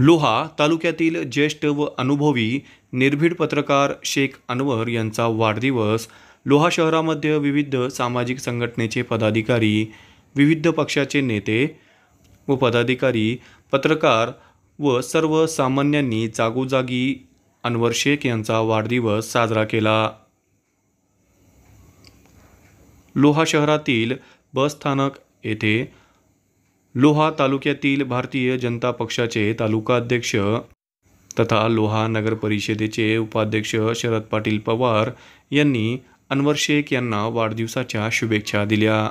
लोहा तालुक्यातील ज्येष्ठ व अनुभवी निर्भीड पत्रकार शेख अनवर यांचा वाढदिवस लोहा शहरामध्ये विविध सामाजिक संघटनेचे पदाधिकारी विविध पक्षाचे नेते व पदाधिकारी पत्रकार व सर्वसामान्यांनी जागोजागी अनवर शेख यांचा वाढदिवस साजरा केला लोहा शहरातील बसस्थानक येथे लोहा तालुक्यातील भारतीय जनता पक्षाचे तालुकाध्यक्ष तथा लोहा नगर परिषदेचे उपाध्यक्ष शरद पाटील पवार यांनी अनवर शेख यांना वाढदिवसाच्या शुभेच्छा दिल्या